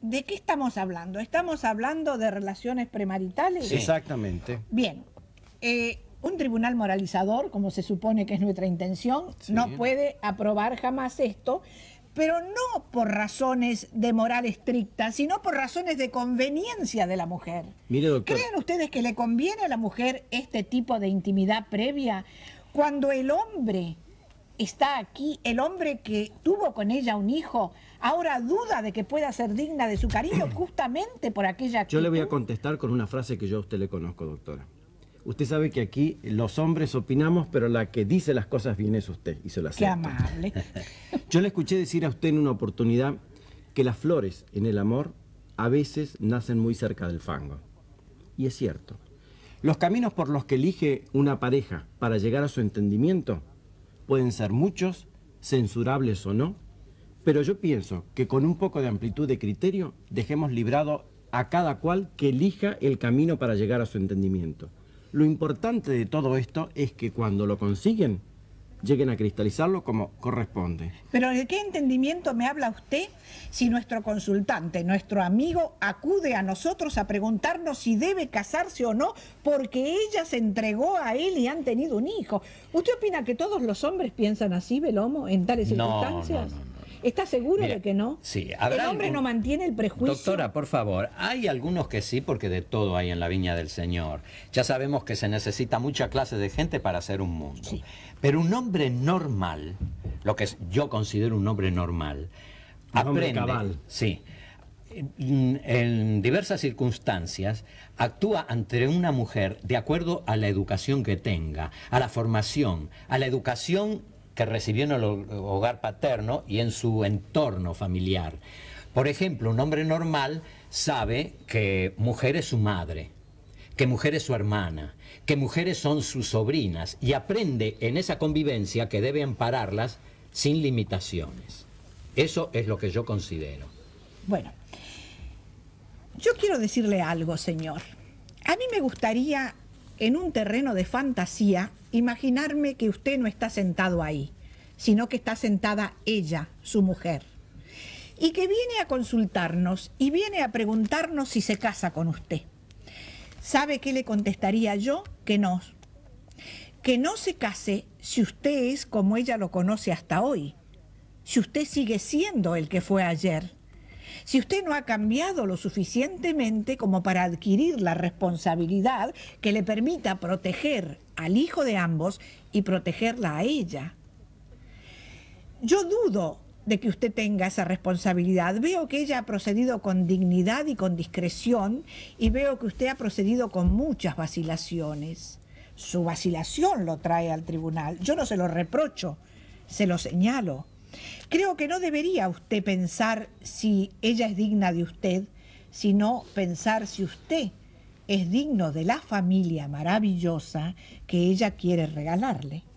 ¿De qué estamos hablando? ¿Estamos hablando de relaciones premaritales? Exactamente. Bien. Eh, un tribunal moralizador, como se supone que es nuestra intención, no puede aprobar jamás esto, pero no por razones de moral estricta, sino por razones de conveniencia de la mujer. ¿Creen ustedes que le conviene a la mujer este tipo de intimidad previa cuando el hombre está aquí, el hombre que tuvo con ella un hijo, ahora duda de que pueda ser digna de su cariño justamente por aquella actitud. Yo le voy a contestar con una frase que yo a usted le conozco, doctora. Usted sabe que aquí los hombres opinamos, pero la que dice las cosas bien es usted, y se lo acepta. Qué amable. yo le escuché decir a usted en una oportunidad que las flores en el amor a veces nacen muy cerca del fango. Y es cierto. Los caminos por los que elige una pareja para llegar a su entendimiento pueden ser muchos, censurables o no, pero yo pienso que con un poco de amplitud de criterio dejemos librado a cada cual que elija el camino para llegar a su entendimiento. Lo importante de todo esto es que cuando lo consiguen, lleguen a cristalizarlo como corresponde. Pero ¿de qué entendimiento me habla usted si nuestro consultante, nuestro amigo, acude a nosotros a preguntarnos si debe casarse o no porque ella se entregó a él y han tenido un hijo? ¿Usted opina que todos los hombres piensan así, Belomo, en tales circunstancias? ¿Estás seguro de que no? Sí, ¿El hombre no mantiene el prejuicio? Doctora, por favor, hay algunos que sí, porque de todo hay en la viña del Señor. Ya sabemos que se necesita mucha clase de gente para hacer un mundo. Pero un hombre normal, lo que yo considero un hombre normal, un aprende, hombre Sí, en diversas circunstancias actúa ante una mujer de acuerdo a la educación que tenga, a la formación, a la educación que recibió en el hogar paterno y en su entorno familiar. Por ejemplo, un hombre normal sabe que mujer es su madre, que mujer es su hermana, que mujeres son sus sobrinas y aprende en esa convivencia que debe ampararlas sin limitaciones. Eso es lo que yo considero. Bueno, yo quiero decirle algo, señor. A mí me gustaría en un terreno de fantasía, imaginarme que usted no está sentado ahí, sino que está sentada ella, su mujer, y que viene a consultarnos y viene a preguntarnos si se casa con usted. ¿Sabe qué le contestaría yo? Que no. Que no se case si usted es como ella lo conoce hasta hoy, si usted sigue siendo el que fue ayer, si usted no ha cambiado lo suficientemente como para adquirir la responsabilidad que le permita proteger al hijo de ambos y protegerla a ella. Yo dudo de que usted tenga esa responsabilidad. Veo que ella ha procedido con dignidad y con discreción y veo que usted ha procedido con muchas vacilaciones. Su vacilación lo trae al tribunal. Yo no se lo reprocho, se lo señalo. Creo que no debería usted pensar si ella es digna de usted, sino pensar si usted es digno de la familia maravillosa que ella quiere regalarle.